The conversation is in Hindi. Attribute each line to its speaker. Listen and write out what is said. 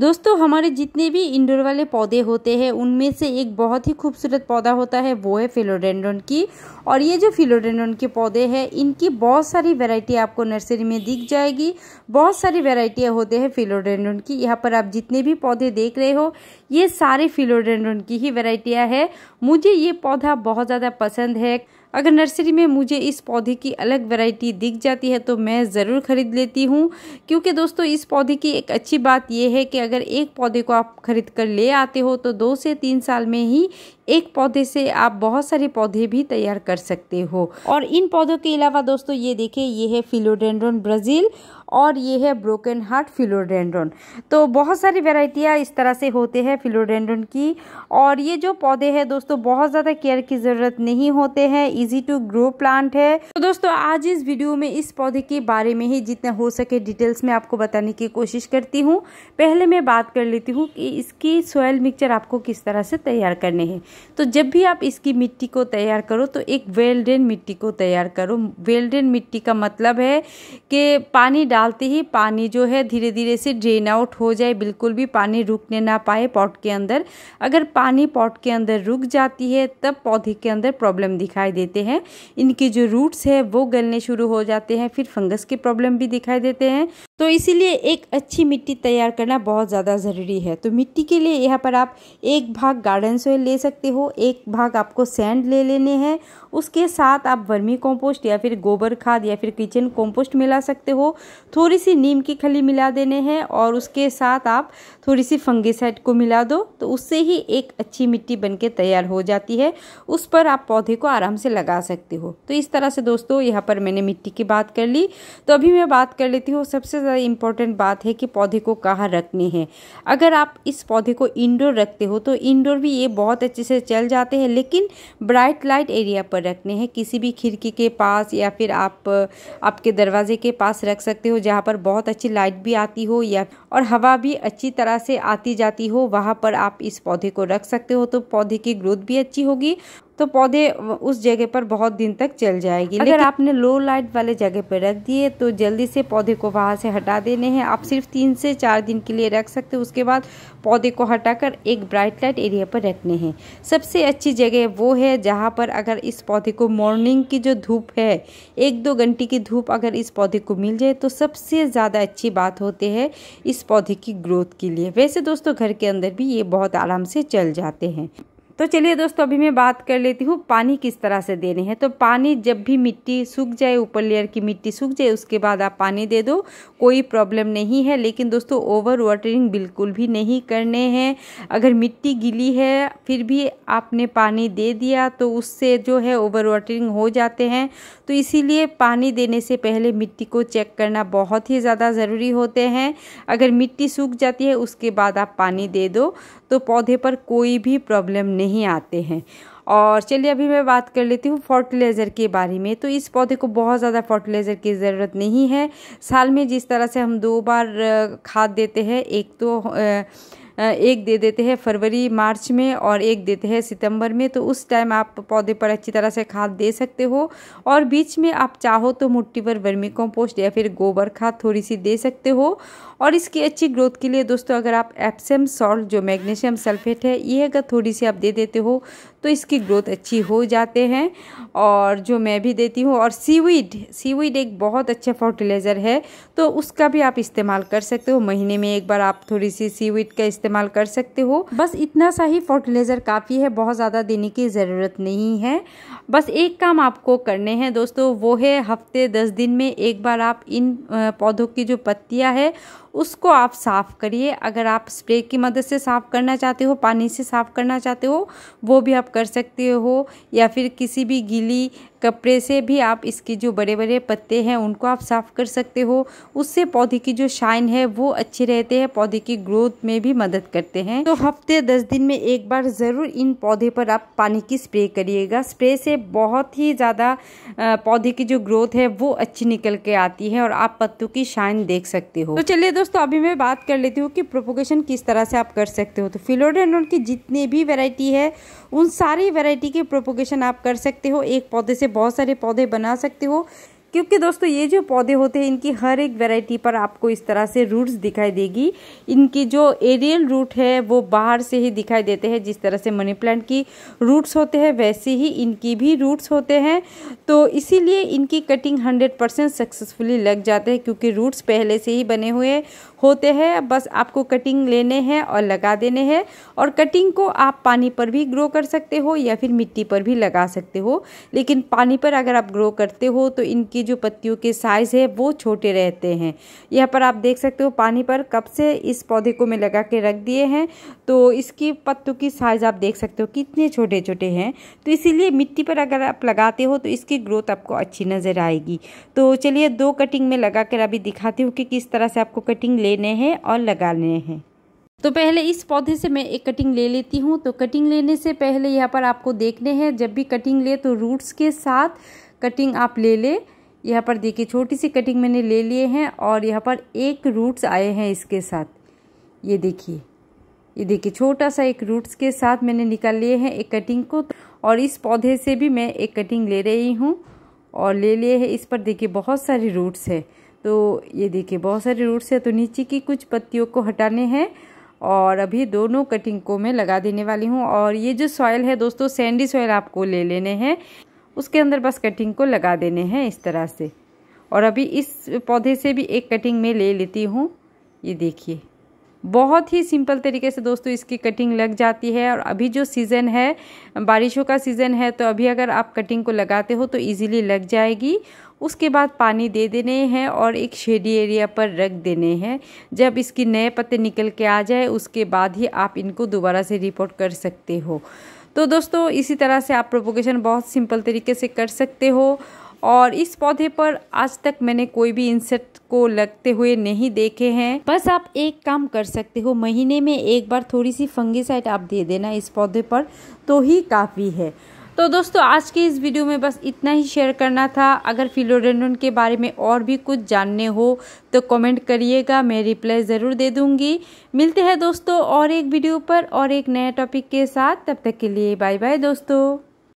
Speaker 1: दोस्तों हमारे जितने भी इंडोर वाले पौधे होते हैं उनमें से एक बहुत ही खूबसूरत पौधा होता है वो है फिलोडेंड्रॉन की और ये जो फिलोडेंड्रॉन के पौधे हैं इनकी बहुत सारी वैरायटी आपको नर्सरी में दिख जाएगी बहुत सारी वैरायटियाँ होते हैं फिलोडेंड्रॉन की यहाँ पर आप जितने भी पौधे देख रहे हो ये सारे फिलोडेंड्रॉन की ही वेराइटियाँ है मुझे ये पौधा बहुत ज़्यादा पसंद है अगर नर्सरी में मुझे इस पौधे की अलग वैरायटी दिख जाती है तो मैं ज़रूर ख़रीद लेती हूँ क्योंकि दोस्तों इस पौधे की एक अच्छी बात यह है कि अगर एक पौधे को आप खरीद कर ले आते हो तो दो से तीन साल में ही एक पौधे से आप बहुत सारे पौधे भी तैयार कर सकते हो और इन पौधों के अलावा दोस्तों ये देखें ये है फिलोडेंड्रॉन ब्राज़ील और ये है ब्रोकन हार्ट फिलोडेंड्रॉन तो बहुत सारी वेराइटियाँ इस तरह से होते हैं फिलोडेंड्रॉन की और ये जो पौधे हैं दोस्तों बहुत ज़्यादा केयर की ज़रूरत नहीं होते हैं ईजी टू ग्रो प्लांट है तो दोस्तों आज इस वीडियो में इस पौधे के बारे में ही जितना हो सके डिटेल्स में आपको बताने की कोशिश करती हूँ पहले मैं बात कर लेती हूँ कि इसकी सोयल मिक्सचर आपको किस तरह से तैयार करने हैं तो जब भी आप इसकी मिट्टी को तैयार करो तो एक वेल्डेन मिट्टी को तैयार करो वेल्डेन मिट्टी का मतलब है कि पानी डालते ही पानी जो है धीरे धीरे से ड्रेन आउट हो जाए बिल्कुल भी पानी रुकने ना पाए पॉट के अंदर अगर पानी पॉट के अंदर रुक जाती है तब पौधे के अंदर प्रॉब्लम दिखाई देते हैं इनके जो रूट्स है वो गलने शुरू हो जाते हैं फिर फंगस के प्रॉब्लम भी दिखाई देते हैं तो इसीलिए एक अच्छी मिट्टी तैयार करना बहुत ज़्यादा ज़रूरी है तो मिट्टी के लिए यहाँ पर आप एक भाग गार्डन सोयल ले सकते हो एक भाग आपको सैंड ले लेने हैं उसके साथ आप वर्मी कंपोस्ट या फिर गोबर खाद या फिर किचन कंपोस्ट मिला सकते हो थोड़ी सी नीम की खली मिला देने हैं और उसके साथ आप थोड़ी सी फंगीसाइड को मिला दो तो उससे ही एक अच्छी मिट्टी बन तैयार हो जाती है उस पर आप पौधे को आराम से लगा सकते हो तो इस तरह से दोस्तों यहाँ पर मैंने मिट्टी की बात कर ली तो अभी मैं बात कर लेती हूँ सबसे ज़्यादा इम्पॉर्टेंट बात है कि पौधे को कहाँ रखने हैं अगर आप इस पौधे को इंडोर रखते हो तो इंडोर भी ये बहुत अच्छे से चल जाते हैं लेकिन ब्राइट लाइट एरिया पर रखने हैं किसी भी खिड़की के पास या फिर आप आपके दरवाजे के पास रख सकते हो जहाँ पर बहुत अच्छी लाइट भी आती हो या और हवा भी अच्छी तरह से आती जाती हो वहाँ पर आप इस पौधे को रख सकते हो तो पौधे की ग्रोथ भी अच्छी होगी तो पौधे उस जगह पर बहुत दिन तक चल जाएगी अगर आपने लो लाइट वाले जगह पर रख दिए तो जल्दी से पौधे को वहाँ से हटा देने हैं आप सिर्फ तीन से चार दिन के लिए रख सकते हैं उसके बाद पौधे को हटाकर एक ब्राइट लाइट एरिया पर रखने हैं सबसे अच्छी जगह वो है जहाँ पर अगर इस पौधे को मॉर्निंग की जो धूप है एक दो घंटे की धूप अगर इस पौधे को मिल जाए तो सबसे ज़्यादा अच्छी बात होती है इस पौधे की ग्रोथ के लिए वैसे दोस्तों घर के अंदर भी ये बहुत आराम से चल जाते हैं तो चलिए दोस्तों अभी मैं बात कर लेती हूँ पानी किस तरह से देने हैं तो पानी जब भी मिट्टी सूख जाए ऊपर लेयर की मिट्टी सूख जाए उसके बाद आप पानी दे दो कोई प्रॉब्लम नहीं है लेकिन दोस्तों ओवर वाटरिंग बिल्कुल भी नहीं करने हैं अगर मिट्टी गीली है फिर भी आपने पानी दे दिया तो उससे जो है ओवर वाटरिंग हो जाते हैं तो इसीलिए पानी देने से पहले मिट्टी को चेक करना बहुत ही ज़्यादा ज़रूरी होते हैं अगर मिट्टी सूख जाती है उसके बाद आप पानी दे दो तो पौधे पर कोई भी प्रॉब्लम नहीं में ही आते हैं और चलिए अभी मैं बात कर लेती हूँ फर्टिलाइज़र के बारे में तो इस पौधे को बहुत ज़्यादा फर्टिलाइज़र की ज़रूरत नहीं है साल में जिस तरह से हम दो बार खाद देते हैं एक तो एक दे देते हैं फरवरी मार्च में और एक देते हैं सितंबर में तो उस टाइम आप पौधे पर अच्छी तरह से खाद दे सकते हो और बीच में आप चाहो तो मुट्टी पर वर्मी कंपोस्ट या फिर गोबर खाद थोड़ी सी दे सकते हो और इसकी अच्छी ग्रोथ के लिए दोस्तों अगर आप एप्सम सॉल्ट जो मैग्नीशियम सल्फेट है ये अगर थोड़ी सी आप दे देते हो तो इसकी ग्रोथ अच्छी हो जाते हैं और जो मैं भी देती हूँ और सीविड सीविड एक बहुत अच्छा फर्टिलाइज़र है तो उसका भी आप इस्तेमाल कर सकते हो महीने में एक बार आप थोड़ी सी सीविड का इस्तेमाल कर सकते हो बस इतना सा ही फर्टिलाइज़र काफ़ी है बहुत ज़्यादा देने की ज़रूरत नहीं है बस एक काम आपको करने हैं दोस्तों वो है हफ्ते दस दिन में एक बार आप इन पौधों की जो पत्तियाँ है उसको आप साफ़ करिए अगर आप स्प्रे की मदद से साफ़ करना चाहते हो पानी से साफ़ करना चाहते हो वो भी आप कर सकते हो या फिर किसी भी गीली कपड़े से भी आप इसके जो बड़े बड़े पत्ते हैं उनको आप साफ़ कर सकते हो उससे पौधे की जो शाइन है वो अच्छे रहते हैं पौधे की ग्रोथ में भी मदद करते हैं तो हफ्ते दस दिन में एक बार ज़रूर इन पौधे पर आप पानी की स्प्रे करिएगा स्प्रे से बहुत ही ज़्यादा पौधे की जो ग्रोथ है वो अच्छी निकल के आती है और आप पत्तों की शाइन देख सकते हो तो चलिए दोस्तों दोस्तों अभी मैं बात कर लेती हूँ कि प्रोपोगेशन किस तरह से आप कर सकते हो तो फिलोडेंड्रोन की जितनी भी वैरायटी है उन सारी वैरायटी के प्रोपोगेशन आप कर सकते हो एक पौधे से बहुत सारे पौधे बना सकते हो क्योंकि दोस्तों ये जो पौधे होते हैं इनकी हर एक वैरायटी पर आपको इस तरह से रूट्स दिखाई देगी इनकी जो एरियल रूट है वो बाहर से ही दिखाई देते हैं जिस तरह से मनी प्लांट की रूट्स होते हैं वैसे ही इनकी भी रूट्स होते हैं तो इसीलिए इनकी कटिंग हंड्रेड परसेंट सक्सेसफुली लग जाते हैं क्योंकि रूट्स पहले से ही बने हुए होते हैं बस आपको कटिंग लेने हैं और लगा देने हैं और कटिंग को आप पानी पर भी ग्रो कर सकते हो या फिर मिट्टी पर भी लगा सकते हो लेकिन पानी पर अगर आप ग्रो करते हो तो इनकी जो पत्तियों के साइज है वो छोटे रहते हैं यहाँ पर आप देख सकते हो पानी पर कब से इस पौधे को मैं लगा के रख दिए हैं तो इसकी पत्तों की साइज आप देख सकते हो कितने छोटे छोटे हैं तो इसीलिए मिट्टी पर अगर आप लगाते हो तो इसकी ग्रोथ आपको अच्छी नज़र आएगी तो चलिए दो कटिंग में लगा कर अभी दिखाती हूँ कि किस तरह से आपको कटिंग लेने हैं और लगाने हैं तो पहले इस पौधे से मैं एक कटिंग ले लेती हूँ तो कटिंग लेने से पहले यहाँ पर आपको देखने हैं जब भी कटिंग ले तो रूट्स के साथ कटिंग आप ले ले यहाँ पर देखिए छोटी सी कटिंग मैंने ले लिए हैं और यहाँ पर एक रूट्स आए हैं इसके साथ ये देखिए ये देखिए छोटा सा एक रूट्स के साथ मैंने निकाल लिए हैं एक कटिंग को और इस पौधे से भी मैं एक कटिंग ले रही हूँ और ले लिए है इस पर देखिए बहुत सारे रूट्स है तो ये देखिए बहुत सारे रूट्स है तो नीचे की कुछ पत्तियों को हटाने हैं और अभी दोनों कटिंग को मैं लगा देने वाली हूँ और ये जो सॉयल है दोस्तों सैंडी सॉयल आपको ले लेने हैं उसके अंदर बस कटिंग को लगा देने हैं इस तरह से और अभी इस पौधे से भी एक कटिंग मैं ले लेती हूँ ये देखिए बहुत ही सिंपल तरीके से दोस्तों इसकी कटिंग लग जाती है और अभी जो सीज़न है बारिशों का सीज़न है तो अभी अगर आप कटिंग को लगाते हो तो इजीली लग जाएगी उसके बाद पानी दे देने हैं और एक शेडी एरिया पर रख देने हैं जब इसकी नए पत्ते निकल के आ जाए उसके बाद ही आप इनको दोबारा से रिपोर्ट कर सकते हो तो दोस्तों इसी तरह से आप प्रोपोगेशन बहुत सिंपल तरीके से कर सकते हो और इस पौधे पर आज तक मैंने कोई भी इंसेक्ट को लगते हुए नहीं देखे हैं बस आप एक काम कर सकते हो महीने में एक बार थोड़ी सी फंगीसाइड आप दे देना इस पौधे पर तो ही काफ़ी है तो दोस्तों आज के इस वीडियो में बस इतना ही शेयर करना था अगर फिलोडेंडन के बारे में और भी कुछ जानने हो तो कमेंट करिएगा मैं रिप्लाई ज़रूर दे दूँगी मिलते हैं दोस्तों और एक वीडियो पर और एक नए टॉपिक के साथ तब तक के लिए बाय बाय दोस्तों